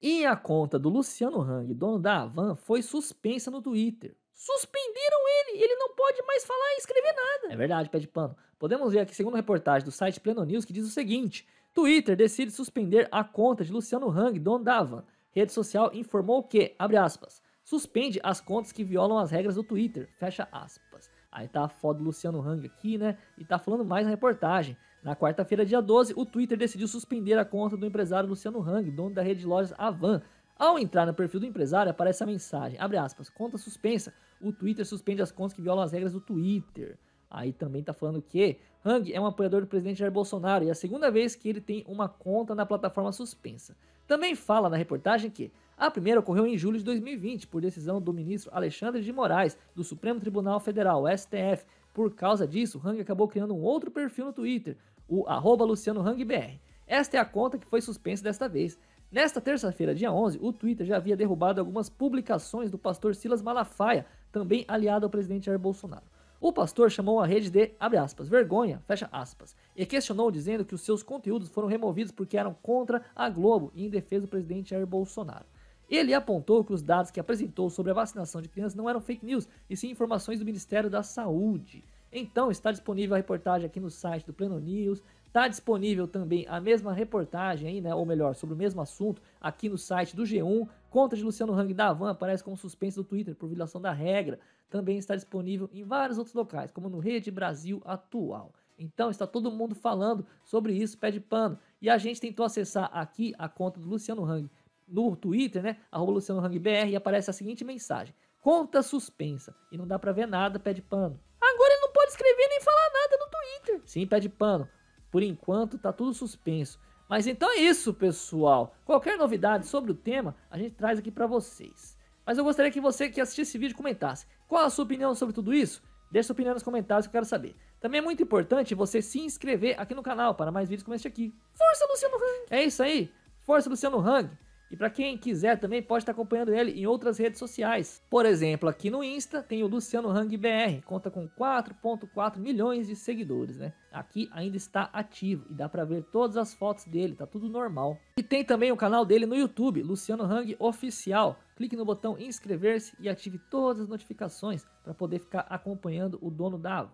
E a conta do Luciano Hang, dono da Avan, foi suspensa no Twitter. Suspenderam ele, ele não pode mais falar e escrever nada. É verdade, pé de pano. Podemos ver aqui, segundo a reportagem do site Pleno News, que diz o seguinte: Twitter decide suspender a conta de Luciano Hang, dono da Avan. Rede social informou que, abre aspas, suspende as contas que violam as regras do Twitter, fecha aspas. Aí tá a foto do Luciano Hang aqui, né? E tá falando mais na reportagem. Na quarta-feira, dia 12, o Twitter decidiu suspender a conta do empresário Luciano Hang, dono da rede de lojas Avan. Ao entrar no perfil do empresário, aparece a mensagem, abre aspas, conta suspensa. O Twitter suspende as contas que violam as regras do Twitter. Aí também tá falando que Hang é um apoiador do presidente Jair Bolsonaro e é a segunda vez que ele tem uma conta na plataforma suspensa. Também fala na reportagem que a primeira ocorreu em julho de 2020 por decisão do ministro Alexandre de Moraes do Supremo Tribunal Federal, STF. Por causa disso, Hang acabou criando um outro perfil no Twitter, o @lucianohangbr. Esta é a conta que foi suspensa desta vez. Nesta terça-feira, dia 11, o Twitter já havia derrubado algumas publicações do pastor Silas Malafaia, também aliado ao presidente Jair Bolsonaro. O pastor chamou a rede de, abre aspas, vergonha, fecha aspas, e questionou dizendo que os seus conteúdos foram removidos porque eram contra a Globo e em defesa do presidente Jair Bolsonaro. Ele apontou que os dados que apresentou sobre a vacinação de crianças não eram fake news, e sim informações do Ministério da Saúde. Então está disponível a reportagem aqui no site do Pleno News Está disponível também a mesma reportagem, aí, né, ou melhor, sobre o mesmo assunto, aqui no site do G1. Conta de Luciano Hang da Van aparece como suspenso do Twitter por violação da regra. Também está disponível em vários outros locais, como no Rede Brasil Atual. Então está todo mundo falando sobre isso, pé de pano. E a gente tentou acessar aqui a conta do Luciano Hang no Twitter, né? Arroba Luciano Hang BR, e aparece a seguinte mensagem: Conta suspensa. E não dá para ver nada, pé de pano. Agora ele não pode escrever nem falar nada no Twitter. Sim, pé de pano. Por enquanto tá tudo suspenso. Mas então é isso, pessoal. Qualquer novidade sobre o tema, a gente traz aqui para vocês. Mas eu gostaria que você que assistisse esse vídeo comentasse. Qual a sua opinião sobre tudo isso? Deixe sua opinião nos comentários que eu quero saber. Também é muito importante você se inscrever aqui no canal para mais vídeos como este aqui. Força, Luciano Hang! É isso aí! Força, Luciano Hang! E para quem quiser também pode estar acompanhando ele em outras redes sociais. Por exemplo, aqui no Insta tem o Luciano Hang BR, conta com 4.4 milhões de seguidores, né? Aqui ainda está ativo e dá para ver todas as fotos dele, tá tudo normal. E tem também o canal dele no YouTube, Luciano Hang Oficial. Clique no botão inscrever-se e ative todas as notificações para poder ficar acompanhando o dono da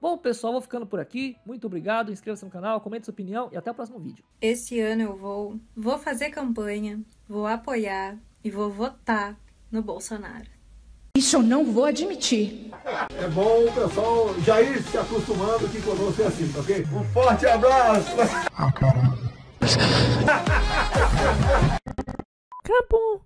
Bom, pessoal, vou ficando por aqui. Muito obrigado, inscreva-se no canal, comente sua opinião e até o próximo vídeo. Este ano eu vou, vou fazer campanha, vou apoiar e vou votar no Bolsonaro. Isso eu não vou admitir. É bom o pessoal já ir se acostumando que conosco é assim, ok? Um forte abraço! Acabou. Ah,